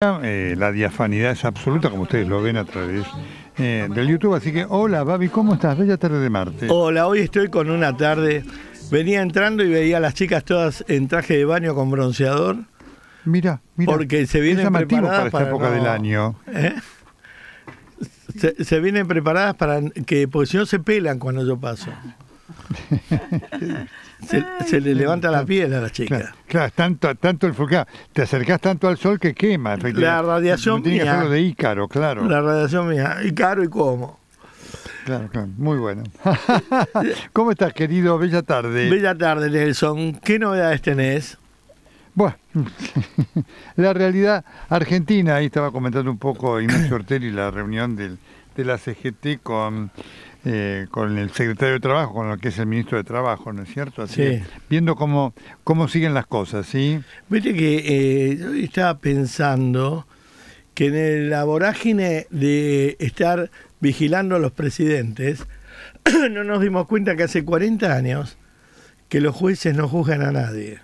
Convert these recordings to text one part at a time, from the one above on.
Eh, la diafanidad es absoluta, como ustedes lo ven a través eh, del YouTube. Así que, hola Babi, ¿cómo estás? Bella tarde de martes. Hola, hoy estoy con una tarde. Venía entrando y veía a las chicas todas en traje de baño con bronceador. Mira, mira. Porque se vienen preparadas para, esta época del año. ¿Eh? Se, se, vienen preparadas para que, porque si no se pelan cuando yo paso. Se, le levanta la piel a la chica. Claro, tanto, tanto el fulcán. Te acercás tanto al sol que quema. La radiación tiene mía. de Ícaro, claro. La radiación mía. Ícaro y cómo. Claro, claro. Muy bueno. ¿Cómo estás, querido? Bella tarde. Bella tarde, Nelson. ¿Qué novedades tenés? Bueno, la realidad argentina, ahí estaba comentando un poco Ignacio Y la reunión de la CGT con eh, con el secretario de Trabajo, con lo que es el ministro de Trabajo, ¿no es cierto? Así viendo cómo, cómo siguen las cosas, ¿sí? Viste que eh, yo estaba pensando que en la vorágine de estar vigilando a los presidentes, no nos dimos cuenta que hace 40 años que los jueces no juzgan a nadie.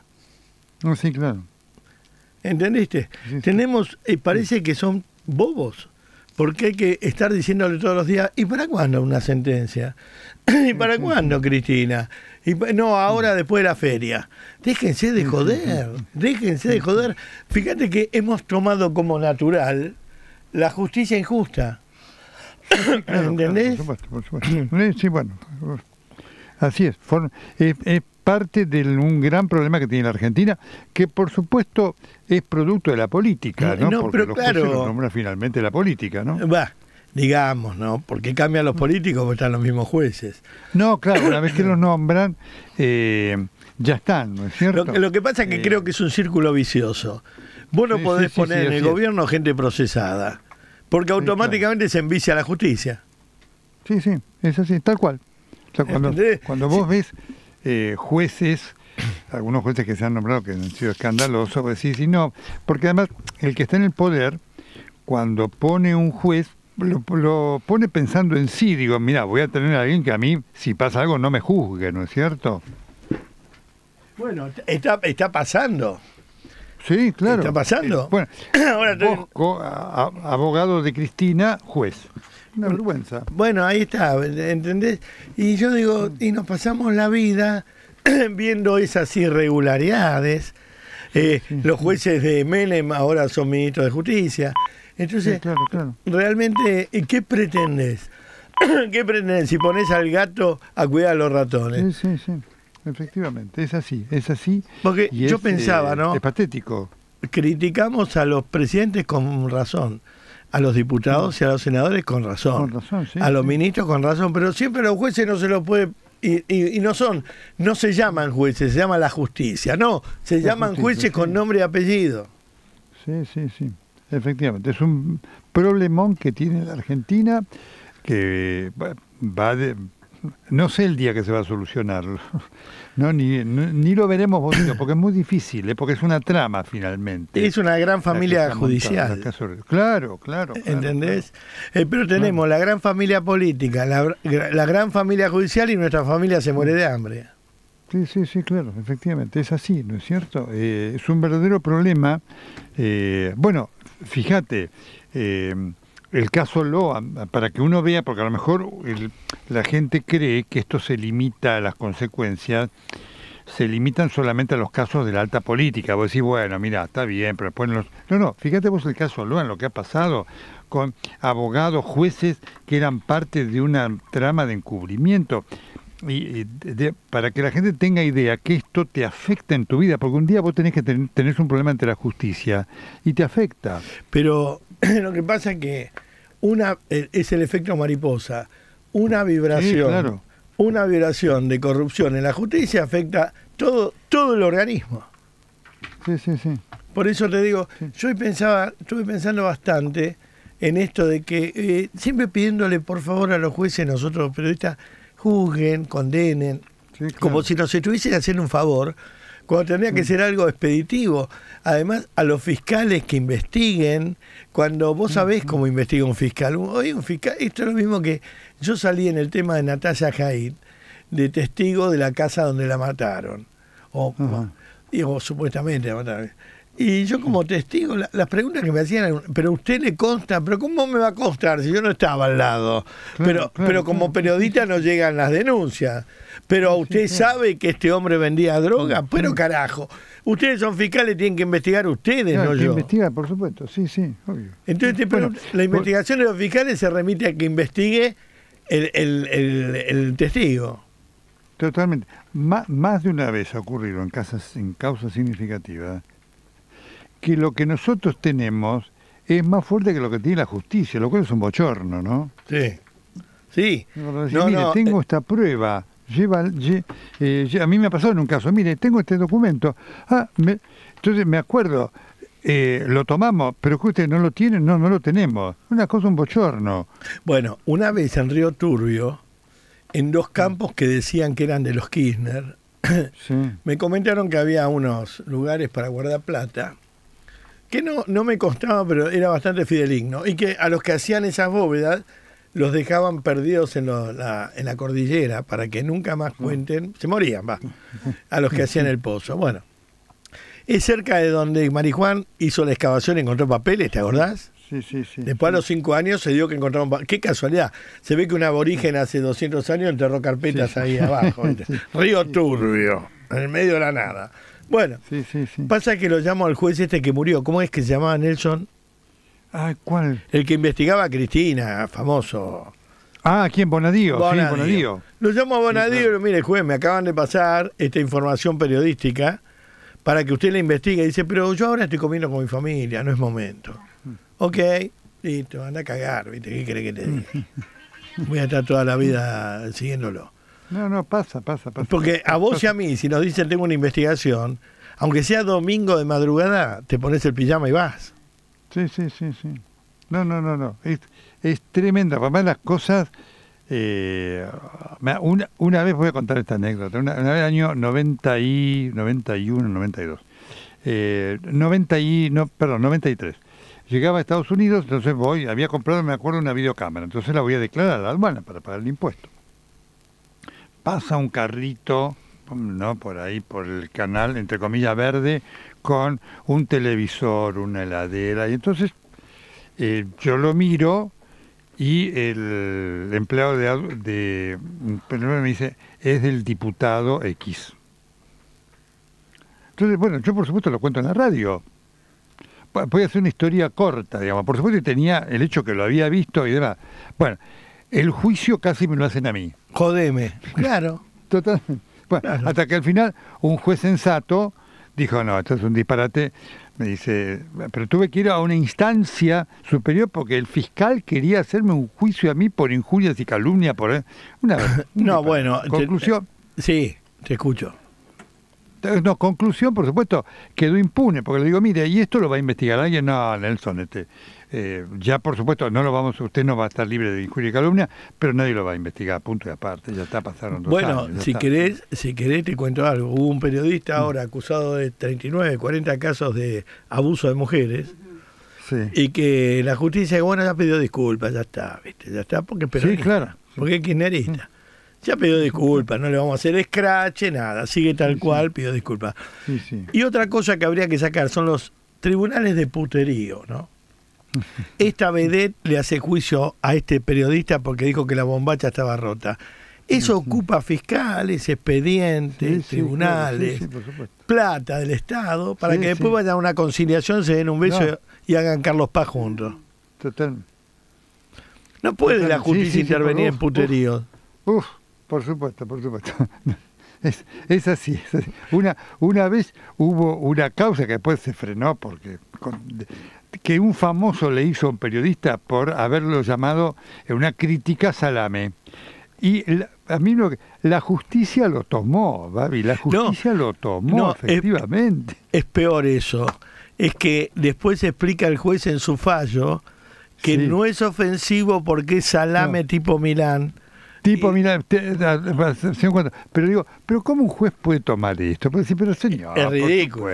No, sí, claro. ¿Entendiste? Tenemos, y eh, parece que son bobos porque hay que estar diciéndole todos los días, ¿y para cuándo una sentencia? ¿Y para cuándo, Cristina? Y, no, ahora después de la feria. Déjense de joder, déjense de joder. Fíjate que hemos tomado como natural la justicia injusta. ¿Entendés? Sí, bueno, así es eh, eh, parte de un gran problema que tiene la Argentina, que por supuesto es producto de la política, ¿no? Porque los claro. nombra finalmente la política, ¿no? Va, digamos, ¿no? Porque cambian los políticos porque están los mismos jueces. No, claro, una vez que los nombran, eh, ya están, ¿no es cierto? Lo, que pasa es que eh. creo que es un círculo vicioso. Vos no podés poner en el gobierno gente procesada, porque automáticamente se envicia la justicia. Sí, sí, es así, tal cual. cuando vos ves eh, jueces, algunos jueces que se han nombrado que han sido escandalosos, pues sí, sí, no, porque además el que está en el poder, cuando pone un juez, lo, pone pensando en sí, digo, mira, voy a tener a alguien que a mí, si pasa algo, no me juzgue, ¿no es cierto? Bueno, está, está pasando. Sí, claro. Está pasando. Eh, bueno, Ahora, abogado de Cristina, juez. Una vergüenza. Bueno, ahí está, ¿entendés? Y yo digo, y nos pasamos la vida viendo esas irregularidades. Eh, los jueces de Menem ahora son ministros de justicia. Entonces, claro, realmente, ¿qué pretendes? ¿Qué pretendes si pones al gato a cuidar a los ratones? Sí, sí, sí. Efectivamente, es así, es así. Porque yo pensaba, eh, ¿no? Es patético. Criticamos a los presidentes con razón a los diputados y a los senadores con razón. a los ministros con razón, pero siempre los jueces no se los puede y, no son, no se llaman jueces, se llama la justicia, no, se llaman jueces con nombre y apellido. Sí, sí, sí, efectivamente, es un problemón que tiene la Argentina que va de, no sé el día que se va a solucionarlo, no, ni, lo veremos bonito, porque es muy difícil, ¿eh? porque es una trama finalmente. Es una gran familia judicial. claro, claro, ¿Entendés? Eh, pero tenemos la gran familia política, la, gran familia judicial y nuestra familia se muere de hambre. Sí, sí, sí, claro, efectivamente, es así, ¿no es cierto? Eh, es un verdadero problema. bueno, fíjate, el caso Loa, para que uno vea, porque a lo mejor la gente cree que esto se limita a las consecuencias, se limitan solamente a los casos de la alta política. Vos decís, bueno, mira, está bien, pero después No, no, fíjate vos el caso Loa, en lo que ha pasado con abogados, jueces que eran parte de una trama de encubrimiento. Y, para que la gente tenga idea que esto te afecta en tu vida, porque un día vos tenés que tener un problema ante la justicia y te afecta. Pero lo que pasa es que una, eh, es el efecto mariposa, una vibración. Una vibración de corrupción en la justicia afecta todo, todo el organismo. Sí, sí, sí. Por eso te digo, yo yo pensaba, estuve pensando bastante en esto de que eh, siempre pidiéndole por favor a los jueces, nosotros los periodistas, juzguen, condenen, como si nos estuviesen haciendo un favor, cuando tendría que mm. ser algo expeditivo. Además, a los fiscales que investiguen, cuando vos mm, sabés mm. cómo investiga un fiscal, hoy un fiscal, esto es lo mismo que yo salí en el tema de Natalia Jaid de testigo de la casa donde la mataron, o, supuestamente la mataron. Y yo como testigo, las preguntas que me hacían pero usted le consta, pero ¿cómo me va a costar si yo no estaba al lado? pero, pero como periodista no llegan las denuncias. Pero usted sabe que este hombre vendía droga, mm, pero mm. carajo, ustedes son fiscales, tienen que investigar ustedes, no yo. investigar, por supuesto, sí, sí, obvio. Entonces, pero la investigación de los fiscales se remite a que investigue el, testigo. Totalmente. más de una vez ha ocurrido en, casas, en causas significativas que lo que nosotros tenemos es más fuerte que lo que tiene la justicia, lo cual es un bochorno, ¿no? Sí. Sí. mire, tengo eh, esta prueba. Lleva, eh, a mí me ha pasado en un caso, mire, tengo este documento. Ah, entonces me acuerdo, eh, lo tomamos, pero que no lo tienen, no, no lo tenemos. Una cosa, un bochorno. Bueno, una vez en Río Turbio, en dos campos que decían que eran de los Kirchner, me comentaron que había unos lugares para guardar plata que no, no me costaba pero era bastante fideligno, y que a los que hacían esas bóvedas los dejaban perdidos en, la, cordillera para que nunca más ah. cuenten, se morían, va, a los que hacían el pozo. Bueno, es cerca de donde Marijuán hizo la excavación y encontró papeles, ¿te acordás? Sí, sí, sí. Después de a los cinco años se dio que encontraron. ¡Qué casualidad! Se ve que un aborigen hace 200 años enterró carpetas ahí abajo. Río Turbio, en el medio de la nada. Bueno, pasa que lo llamo al juez este que murió. ¿Cómo es que se llamaba Nelson? Ah, ¿cuál? El que investigaba a Cristina, famoso. Ah, ¿quién? Bonadío. Sí, Lo llamo a Bonadío mire, juez, me acaban de pasar esta información periodística para que usted la investigue. Y dice, pero yo ahora estoy comiendo con mi familia, no es momento. Ok, listo, anda a cagar, ¿viste? ¿Qué cree que te diga? Voy a estar toda la vida siguiéndolo. No, no, pasa, pasa, pasa. Porque a vos y a mí, si nos dicen tengo una investigación, aunque sea domingo de madrugada, te pones el pijama y vas. Sí, sí, sí, sí. No, no, no, no. Es, es tremenda. Además, las cosas. Eh, una, vez voy a contar esta anécdota. Una, vez, año 90 y, 91, 92. Eh, 90 y, no, perdón, 93. Llegaba a Estados Unidos, entonces voy, había comprado, me acuerdo, una videocámara. Entonces la voy a declarar a la aduana para pagar el impuesto pasa un carrito no por ahí por el canal entre comillas verde con un televisor una heladera y entonces eh, yo lo miro y el empleado de, de me dice es del diputado X entonces bueno yo por supuesto lo cuento en la radio voy a hacer una historia corta digamos por supuesto tenía el hecho que lo había visto y demás bueno el juicio casi me lo hacen a mí Jodeme. Claro, total hasta que al final un juez sensato dijo, no, esto es un disparate. Me dice, pero tuve que ir a una instancia superior porque el fiscal quería hacerme un juicio a mí por injurias y calumnia. por una, vez No, bueno. Conclusión. sí, te escucho. No, conclusión, por supuesto, quedó impune, porque le digo, mire, y esto lo va a investigar alguien. No, Nelson, este, eh, ya, por supuesto, no lo vamos, usted no va a estar libre de injuria y calumnia, pero nadie lo va a investigar, punto y aparte, ya está, pasaron dos bueno, años. Bueno, si querés, si querés te cuento algo. Hubo un periodista mm. ahora acusado de 39, 40 casos de abuso de mujeres, y que la justicia, bueno, ya pidió disculpas, ya está, ¿viste? ya está, porque es sí, claro. porque es kirchnerista. Mm. Ya pidió disculpas, no le vamos a hacer escrache, nada, sigue tal cual, pidió disculpas. Y otra cosa que habría que sacar son los tribunales de puterío, ¿no? Esta vedette le hace juicio a este periodista porque dijo que la bombacha estaba rota. Eso ocupa fiscales, expedientes, tribunales, plata del Estado, para que después vayan a una conciliación, se den un beso y hagan Carlos Paz juntos. No puede la justicia intervenir en puterío. Uf, por supuesto, por supuesto. Es, así, Una, una vez hubo una causa que después se frenó porque que un famoso le hizo a un periodista por haberlo llamado eh, una crítica salame. Y a mí lo, la justicia lo tomó, la justicia lo tomó, efectivamente. Es, peor eso. Es que después explica el juez en su fallo que no es ofensivo porque es salame tipo Milán, Tipo, mira, te, pero digo, pero ¿cómo un juez puede tomar esto? Porque sí, pero señor. Es ridículo.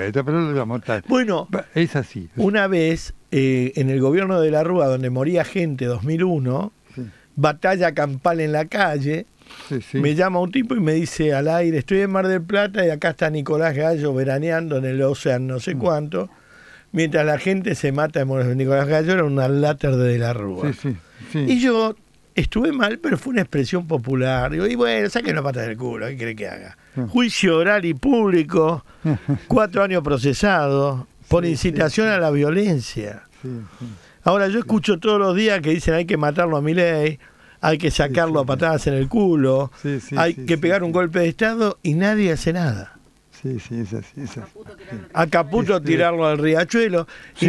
bueno, es así. Una vez, eh, en el gobierno de la Rúa, donde moría gente, 2001, batalla campal en la calle, Me llama un tipo y me dice al aire, estoy en Mar del Plata y acá está Nicolás Gallo veraneando en el océano no sé mm. cuánto, mientras la gente se mata de Nicolás Gallo era un láter de la Rúa. Sí, Sí, y yo estuve mal, pero fue una expresión popular. Digo, y bueno, saquen las patas del culo, ¿qué cree que haga? Mm. Juicio oral y público, cuatro años procesado por incitación a la violencia. Ahora, yo escucho todos los días que dicen hay que matarlo a mi ley, hay que sacarlo a patadas en el culo, hay que pegar un golpe de Estado y nadie hace nada. Sí, sí, es así. A Caputo este, tirarlo al riachuelo. sí,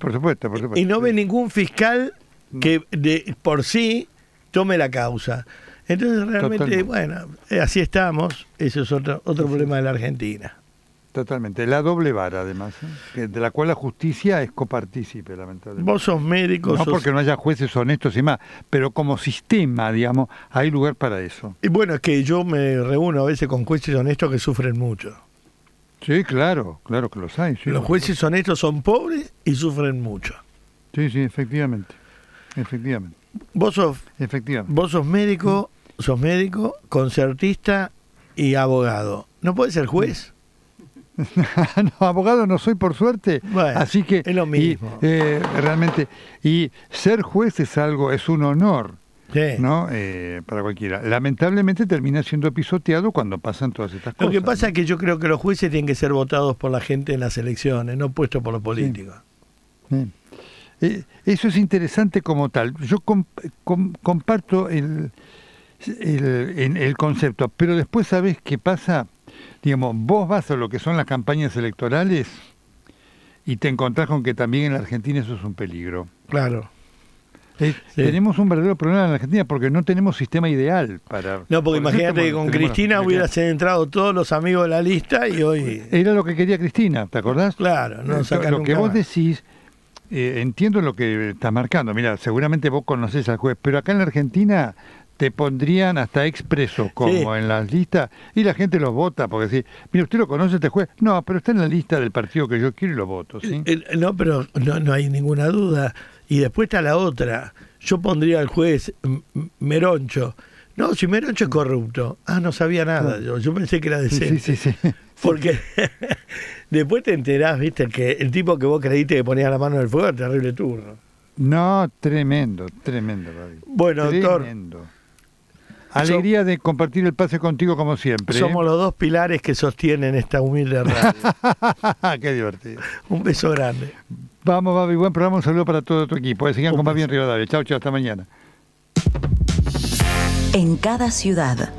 por supuesto, por supuesto. Y no ve ningún fiscal que de, por sí tome la causa. Entonces realmente, bueno, eh, así estamos, Ese es otro, otro problema de la Argentina. Totalmente, la doble vara además, ¿eh? de la cual la justicia es copartícipe, lamentablemente. Vos sos médico. No porque no haya jueces honestos y más, pero como sistema, digamos, hay lugar para eso. Y bueno, es que yo me reúno a veces con jueces honestos que sufren mucho. Sí, claro, claro que los hay. los jueces honestos son pobres y sufren mucho. Sí, sí, efectivamente. Efectivamente. Vos sos, Efectivamente. Vos médico, sos médico, concertista y abogado. ¿No puedes ser juez? no, abogado no soy por suerte, así que es lo mismo. Eh, realmente y ser juez es algo, es un honor. ¿no? Eh, para cualquiera. Lamentablemente termina siendo pisoteado cuando pasan todas estas cosas. Lo que pasa es que yo creo que los jueces tienen que ser votados por la gente en las elecciones, no puestos por los políticos. Eh, eso es interesante como tal. Yo comparto el, el, concepto, pero después sabes qué pasa. Digamos, vos vas a lo que son las campañas electorales y te encontrás con que también en la Argentina eso es un peligro. Claro. Eh, tenemos un verdadero problema en la Argentina porque no tenemos sistema ideal para... No, porque imagínate que con Cristina hubieras entrado todos los amigos de la lista y hoy... Era lo que quería Cristina, ¿te acordás? Claro, no eh, lo que vos decís eh, entiendo lo que estás marcando. Mira, seguramente vos conocés al juez, pero acá en la Argentina te pondrían hasta expreso como en las listas y la gente los vota porque si, mira, usted lo conoce este juez, no, pero está en la lista del partido que yo quiero y lo voto. ¿sí? Eh, eh, no, pero no, no hay ninguna duda. Y después está la otra. Yo pondría al juez Meroncho. No, si Meroncho es corrupto. Ah, no sabía nada. Ah. Yo, yo pensé que era de ser. Sí, sí, sí. Porque Después te enterás, viste, que el tipo que vos creíste que ponía la mano en el fuego era terrible turno. No, tremendo, tremendo, David. Bueno, tremendo. Alegría de compartir el pase contigo como siempre. Somos ¿eh? los dos pilares que sostienen esta humilde radio. Qué divertido. Un beso grande. Vamos, Babi, buen programa, un saludo para todo tu equipo. ¿eh? Sigan con más bien Rivadavia. Chao, chao, hasta mañana. En cada ciudad